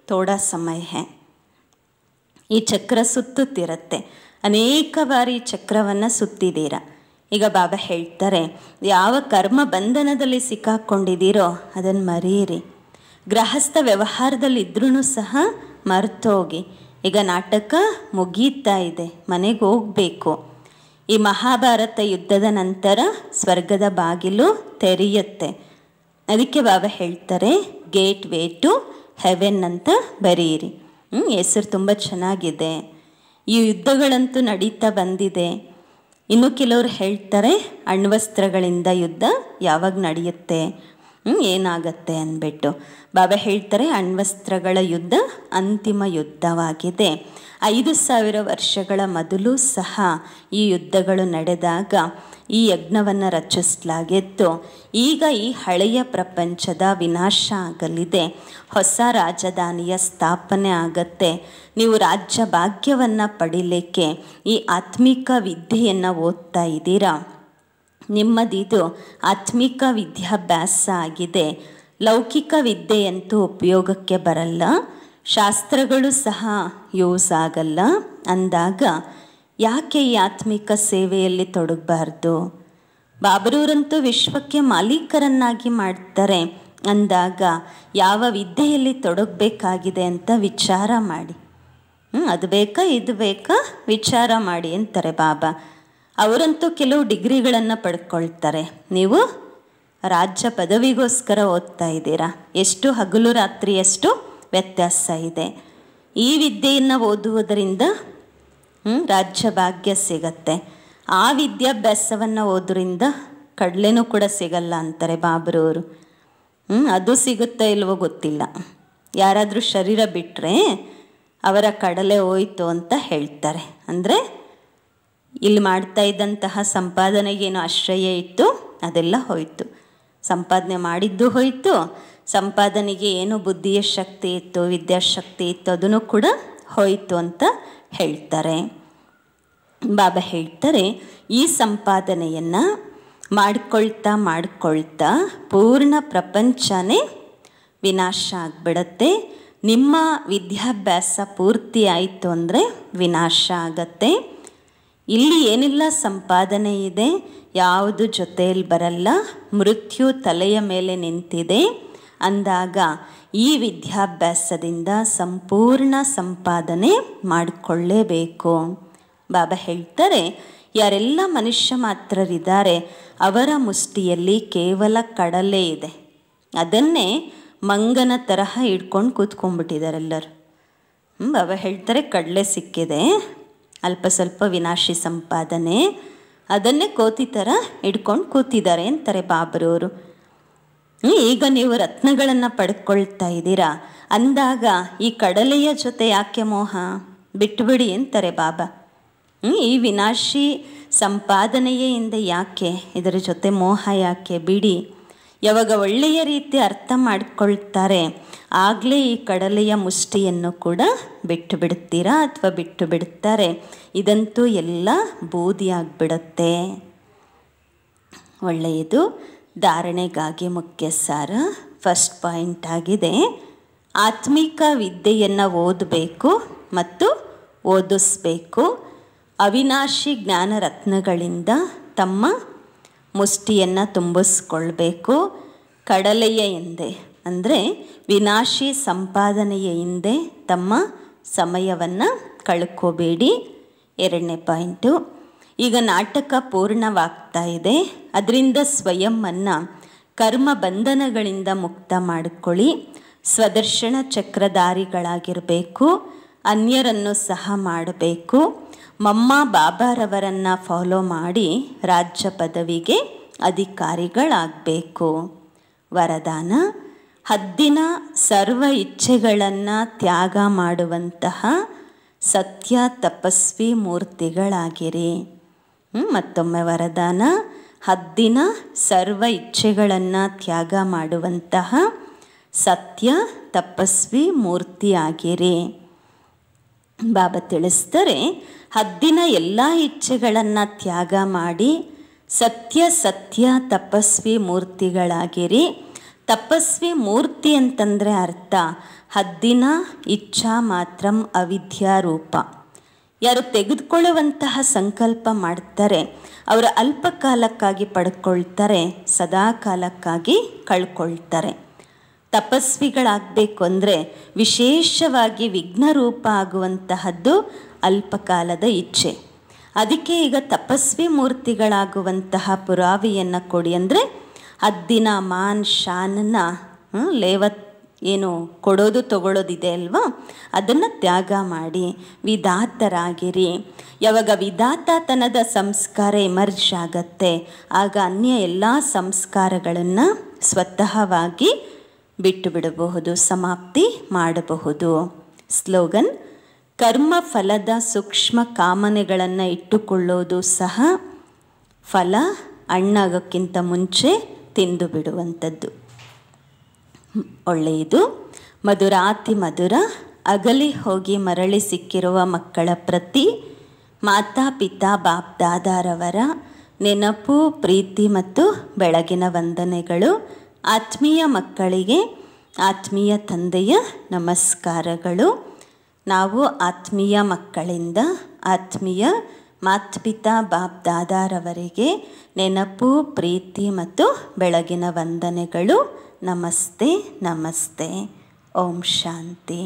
ತೋಡ ಸಮಯ ಈ ಚಕ್ರ ಸುತ್ತುತ್ತಿರುತ್ತೆ ಅನೇಕ ಬಾರಿ ಚಕ್ರವನ್ನು ಸುತ್ತಿದ್ದೀರ ಈಗ ಬಾಬಾ ಹೇಳ್ತಾರೆ ಯಾವ ಕರ್ಮ ಬಂಧನದಲ್ಲಿ ಸಿಕ್ಕಾಕ್ಕೊಂಡಿದ್ದೀರೋ ಅದನ್ನು ಮರೀರಿ ಗೃಹಸ್ಥ ವ್ಯವಹಾರದಲ್ಲಿದ್ರೂ ಸಹ ಮರ್ತೋಗಿ ಈಗ ನಾಟಕ ಮುಗಿಯುತ್ತಾ ಇದೆ ಮನೆಗೆ ಹೋಗಬೇಕು ಈ ಮಹಾಭಾರತ ಯುದ್ಧದ ನಂತರ ಸ್ವರ್ಗದ ಬಾಗಿಲು ತೆರೆಯುತ್ತೆ ಅದಕ್ಕೆ ಬಾಬಾ ಹೇಳ್ತಾರೆ ಗೇಟ್ ವೇ ಟು ಹೆವೆನ್ ಅಂತ ಬರೀರಿ ಹೆಸರು ತುಂಬ ಚೆನ್ನಾಗಿದೆ ಈ ಯುದ್ಧಗಳಂತೂ ನಡೀತಾ ಬಂದಿದೆ ಇನ್ನು ಕೆಲವರು ಹೇಳ್ತಾರೆ ಅಣ್ವಸ್ತ್ರಗಳಿಂದ ಯುದ್ಧ ಯಾವಾಗ ನಡೆಯುತ್ತೆ ಏನಾಗತ್ತೆ ಅಂದ್ಬಿಟ್ಟು ಬಾಬಾ ಹೇಳ್ತಾರೆ ಅಣ್ವಸ್ತ್ರಗಳ ಯುದ್ಧ ಅಂತಿಮ ಯುದ್ಧವಾಗಿದೆ ಐದು ಸಾವಿರ ವರ್ಷಗಳ ಮೊದಲು ಸಹ ಈ ಯುದ್ಧಗಳು ನಡೆದಾಗ ಈ ಯಜ್ಞವನ್ನು ರಚಿಸಲಾಗಿತ್ತು ಈಗ ಈ ಹಳೆಯ ಪ್ರಪಂಚದ ವಿನಾಶ ಆಗಲಿದೆ ಹೊಸ ರಾಜಧಾನಿಯ ಸ್ಥಾಪನೆ ಆಗತ್ತೆ ನೀವು ರಾಜ್ಯ ಭಾಗ್ಯವನ್ನು ಪಡೀಲಿಕ್ಕೆ ಈ ಆತ್ಮಿಕ ವಿದ್ಯೆಯನ್ನು ಓದ್ತಾ ಇದ್ದೀರಾ ನಿಮ್ಮದಿದು ಆತ್ಮಿಕ ವಿದ್ಯಾಭ್ಯಾಸ ಆಗಿದೆ ಲೌಕಿಕ ವಿದ್ಯೆಯಂತೂ ಉಪಯೋಗಕ್ಕೆ ಬರಲ್ಲ ಶಾಸ್ತ್ರಗಳು ಸಹ ಯೂಸ್ ಆಗಲ್ಲ ಅಂದಾಗ ಯಾಕೆ ಈ ಆತ್ಮಿಕ ಸೇವೆಯಲ್ಲಿ ತೊಡಗಬಾರ್ದು ಬಾಬರೂರಂತೂ ವಿಶ್ವಕ್ಕೆ ಮಾಲೀಕರನ್ನಾಗಿ ಮಾಡ್ತಾರೆ ಅಂದಾಗ ಯಾವ ವಿದ್ಯೆಯಲ್ಲಿ ತೊಡಗಬೇಕಾಗಿದೆ ಅಂತ ವಿಚಾರ ಮಾಡಿ ಅದು ಬೇಕಾ ಇದು ಬೇಕಾ ವಿಚಾರ ಮಾಡಿ ಅಂತಾರೆ ಬಾಬಾ ಅವರಂತೂ ಕೆಲವು ಡಿಗ್ರಿಗಳನ್ನು ಪಡ್ಕೊಳ್ತಾರೆ ನೀವು ರಾಜ್ಯ ಪದವಿಗೋಸ್ಕರ ಓದ್ತಾ ಇದ್ದೀರಾ ಎಷ್ಟು ಹಗಲು ರಾತ್ರಿಯಷ್ಟು ವ್ಯತ್ಯಾಸ ಇದೆ ಈ ವಿದ್ಯೆಯನ್ನು ಓದುವುದರಿಂದ ರಾಜ್ಯ ಭಾಗ್ಯ ಸಿಗತ್ತೆ ಆ ವಿದ್ಯಾಭ್ಯಾಸವನ್ನು ಓದರಿಂದ ಕಡಲೆನೂ ಕೂಡ ಸಿಗಲ್ಲ ಅಂತಾರೆ ಬಾಬ್ರವರು ಅದು ಸಿಗುತ್ತೆ ಇಲ್ವೋ ಗೊತ್ತಿಲ್ಲ ಯಾರಾದರೂ ಶರೀರ ಬಿಟ್ಟರೆ ಅವರ ಕಡಲೆ ಹೋಯಿತು ಅಂತ ಹೇಳ್ತಾರೆ ಅಂದರೆ ಇಲ್ಲಿ ಮಾಡ್ತಾ ಇದ್ದಂತಹ ಸಂಪಾದನೆಗೇನು ಆಶ್ರಯ ಇತ್ತು ಅದೆಲ್ಲ ಹೋಯಿತು ಸಂಪಾದನೆ ಮಾಡಿದ್ದು ಹೋಯಿತು ಸಂಪಾದನೆಗೆ ಏನು ಬುದ್ಧಿಯ ಶಕ್ತಿ ಇತ್ತು ವಿದ್ಯಾಶಕ್ತಿ ಇತ್ತು ಅದನ್ನು ಕೂಡ ಹೋಯಿತು ಅಂತ ಹೇಳ್ತಾರೆ ಬಾಬಾ ಹೇಳ್ತಾರೆ ಈ ಸಂಪಾದನೆಯನ್ನು ಮಾಡ್ಕೊಳ್ತಾ ಮಾಡ್ಕೊಳ್ತಾ ಪೂರ್ಣ ಪ್ರಪಂಚನೇ ವಿನಾಶ ಆಗ್ಬಿಡತ್ತೆ ನಿಮ್ಮ ವಿದ್ಯಾಭ್ಯಾಸ ಪೂರ್ತಿ ಆಯಿತು ಅಂದರೆ ವಿನಾಶ ಆಗತ್ತೆ ಇಲ್ಲಿ ಏನೆಲ್ಲ ಸಂಪಾದನೆ ಇದೆ ಯಾವುದು ಜೊತೆಯಲ್ಲಿ ಬರಲ್ಲ ಮೃತ್ಯು ತಲೆಯ ಮೇಲೆ ನಿಂತಿದೆ ಅಂದಾಗ ಈ ವಿದ್ಯಾಭ್ಯಾಸದಿಂದ ಸಂಪೂರ್ಣ ಸಂಪಾದನೆ ಮಾಡಿಕೊಳ್ಳೇಬೇಕು ಬಾಬಾ ಹೇಳ್ತಾರೆ ಯಾರೆಲ್ಲ ಮನುಷ್ಯ ಮಾತ್ರರಿದ್ದಾರೆ ಅವರ ಮುಷ್ಟಿಯಲ್ಲಿ ಕೇವಲ ಕಡಲೆ ಇದೆ ಅದನ್ನೇ ಮಂಗನ ತರಹ ಇಟ್ಕೊಂಡು ಕೂತ್ಕೊಂಡ್ಬಿಟ್ಟಿದ್ದಾರೆಲ್ಲರೂ ಬಾಬಾ ಹೇಳ್ತಾರೆ ಕಡಲೆ ಸಿಕ್ಕಿದೆ ಅಲ್ಪ ಸ್ವಲ್ಪ ವಿನಾಶಿ ಸಂಪಾದನೆ ಅದನ್ನೇ ಕೋತಿ ಥರ ಹಿಡ್ಕೊಂಡು ಕೂತಿದ್ದಾರೆ ಅಂತಾರೆ ಬಾಬರವರು ಈಗ ನೀವು ರತ್ನಗಳನ್ನು ಪಡ್ಕೊಳ್ತಾ ಇದ್ದೀರಾ ಅಂದಾಗ ಈ ಕಡಲೆಯ ಜೊತೆ ಯಾಕೆ ಮೋಹ ಬಿಟ್ಬಿಡಿ ಅಂತಾರೆ ಬಾಬಾ ಈ ವಿನಾಶಿ ಸಂಪಾದನೆಯೇ ಹಿಂದೆ ಯಾಕೆ ಇದರ ಜೊತೆ ಮೋಹ ಯಾಕೆ ಬಿಡಿ ಯಾವಾಗ ಒಳ್ಳೆಯ ರೀತಿ ಅರ್ಥ ಮಾಡಿಕೊಳ್ತಾರೆ ಆಗಲೇ ಈ ಕಡಲೆಯ ಮುಷ್ಟಿಯನ್ನು ಕೂಡ ಬಿಟ್ಟು ಬಿಡುತ್ತೀರಾ ಅಥವಾ ಬಿಟ್ಟು ಬಿಡುತ್ತಾರೆ ಇದಂತೂ ಎಲ್ಲ ಬೂದಿಯಾಗ್ಬಿಡುತ್ತೆ ಒಳ್ಳೆಯದು ಧಾರಣೆಗಾಗಿ ಮುಖ್ಯ ಸಾರ ಫಸ್ಟ್ ಪಾಯಿಂಟ್ ಆಗಿದೆ ಆತ್ಮಿಕ ವಿದ್ಯೆಯನ್ನು ಓದಬೇಕು ಮತ್ತು ಓದಿಸ್ಬೇಕು ಅವಿನಾಶಿ ಜ್ಞಾನ ರತ್ನಗಳಿಂದ ತಮ್ಮ ಮುಷ್ಟಿಯನ್ನು ತುಂಬಿಸ್ಕೊಳ್ಬೇಕು ಕಡಲೆಯ ಹಿಂದೆ ಅಂದರೆ ವಿನಾಶಿ ಸಂಪಾದನೆಯ ಹಿಂದೆ ತಮ್ಮ ಸಮಯವನ್ನು ಕಳ್ಕೋಬೇಡಿ ಎರಡನೇ ಪಾಯಿಂಟು ಈಗ ನಾಟಕ ಪೂರ್ಣವಾಗ್ತಾ ಇದೆ ಅದರಿಂದ ಸ್ವಯಂವನ್ನು ಕರ್ಮ ಬಂಧನಗಳಿಂದ ಮುಕ್ತ ಮಾಡಿಕೊಳ್ಳಿ ಸ್ವದರ್ಶನ ಚಕ್ರಧಾರಿಗಳಾಗಿರಬೇಕು ಅನ್ಯರನ್ನು ಸಹ ಮಾಡಬೇಕು ಮಮ್ಮ ಬಾಬಾರವರನ್ನು ಫಾಲೋ ಮಾಡಿ ರಾಜ್ಯ ಪದವಿಗೆ ಅಧಿಕಾರಿಗಳಾಗಬೇಕು ವರದಾನ ಹದ್ದಿನ ಸರ್ವ ಇಚ್ಛೆಗಳನ್ನು ತ್ಯಾಗ ಮಾಡುವಂತಹ ಸತ್ಯ ತಪಸ್ವಿ ಮೂರ್ತಿಗಳಾಗಿರಿ ಮತ್ತೊಮ್ಮೆ ವರದಾನ ಹದ್ದಿನ ಸರ್ವ ಇಚ್ಛೆಗಳನ್ನು ತ್ಯಾಗ ಮಾಡುವಂತಹ ಸತ್ಯ ತಪಸ್ವಿ ಮೂರ್ತಿಯಾಗಿರಿ ಬಾಬಾ ತಿಳಿಸ್ತಾರೆ ಹದ್ದಿನ ಎಲ್ಲ ಇಚ್ಛೆಗಳನ್ನು ತ್ಯಾಗ ಮಾಡಿ ಸತ್ಯ ಸತ್ಯ ತಪಸ್ವಿ ಮೂರ್ತಿಗಳಾಗಿರಿ ತಪಸ್ವಿ ಮೂರ್ತಿ ಅಂತಂದರೆ ಅರ್ಥ ಹದ್ದಿನ ಇಚ್ಛಾ ಮಾತ್ರ ರೂಪ ಯಾರು ತೆಗೆದುಕೊಳ್ಳುವಂತಹ ಸಂಕಲ್ಪ ಮಾಡ್ತಾರೆ ಅವರ ಅಲ್ಪ ಕಾಲಕ್ಕಾಗಿ ಪಡ್ಕೊಳ್ತಾರೆ ಸದಾ ಕಾಲಕ್ಕಾಗಿ ಕಳ್ಕೊಳ್ತಾರೆ ತಪಸ್ವಿಗಳಾಗಬೇಕು ಅಂದರೆ ವಿಶೇಷವಾಗಿ ವಿಘ್ನ ರೂಪ ಆಗುವಂತಹದ್ದು ಅಲ್ಪಕಾಲದ ಇಚ್ಛೆ ಅದಕ್ಕೆ ಈಗ ತಪಸ್ವಿ ಮೂರ್ತಿಗಳಾಗುವಂತಹ ಪುರಾವೆಯನ್ನು ಕೊಡಿ ಅಂದರೆ ಹದ್ದಿನ ಮಾನ್ ಶಾನನ್ನ ಲೇವತ್ ಏನು ಕೊಡೋದು ತಗೊಳ್ಳೋದಿದೆ ಅಲ್ವಾ ಅದನ್ನು ತ್ಯಾಗ ಮಾಡಿ ವಿಧಾತರಾಗಿರಿ ಯಾವಾಗ ವಿಧಾತತನದ ಸಂಸ್ಕಾರ ಎಮರ್ಜ್ ಆಗತ್ತೆ ಆಗ ಅನ್ಯ ಎಲ್ಲ ಸಂಸ್ಕಾರಗಳನ್ನು ಸ್ವತಃವಾಗಿ ಬಿಟ್ಟು ಬಿಡಬಹುದು ಸಮಾಪ್ತಿ ಮಾಡಬಹುದು ಸ್ಲೋಗನ್ ಕರ್ಮ ಫಲದ ಸೂಕ್ಷ್ಮ ಕಾಮನೆಗಳನ್ನು ಇಟ್ಟುಕೊಳ್ಳೋದು ಸಹ ಫಲ ಹಣ್ಣಾಗೋಕ್ಕಿಂತ ಮುಂಚೆ ತಿಂದು ಬಿಡುವಂಥದ್ದು ಒಳ್ಳೆಯದು ಮಧುರಾತಿ ಮಧುರ ಅಗಲಿ ಹೋಗಿ ಮರಳಿ ಸಿಕ್ಕಿರುವ ಮಕ್ಕಳ ಪ್ರತಿ ಮಾತಾ ಪಿತಾ ಬಾಪ್ ದಾದಾರವರ ನೆನಪು ಪ್ರೀತಿ ಮತ್ತು ಬೆಳಗಿನ ವಂದನೆಗಳು ಆತ್ಮೀಯ ಮಕ್ಕಳಿಗೆ ಆತ್ಮೀಯ ತಂದೆಯ ನಮಸ್ಕಾರಗಳು ನಾವು ಆತ್ಮೀಯ ಮಕ್ಕಳಿಂದ ಆತ್ಮೀಯ ಮಾತ್ಪಿತಾ ಬಾಪ್ ದಾದಾರವರಿಗೆ ನೆನಪು ಪ್ರೀತಿ ಮತ್ತು ಬೆಳಗಿನ ವಂದನೆಗಳು ನಮಸ್ತೆ ನಮಸ್ತೆ ಓಂ ಶಾಂತಿ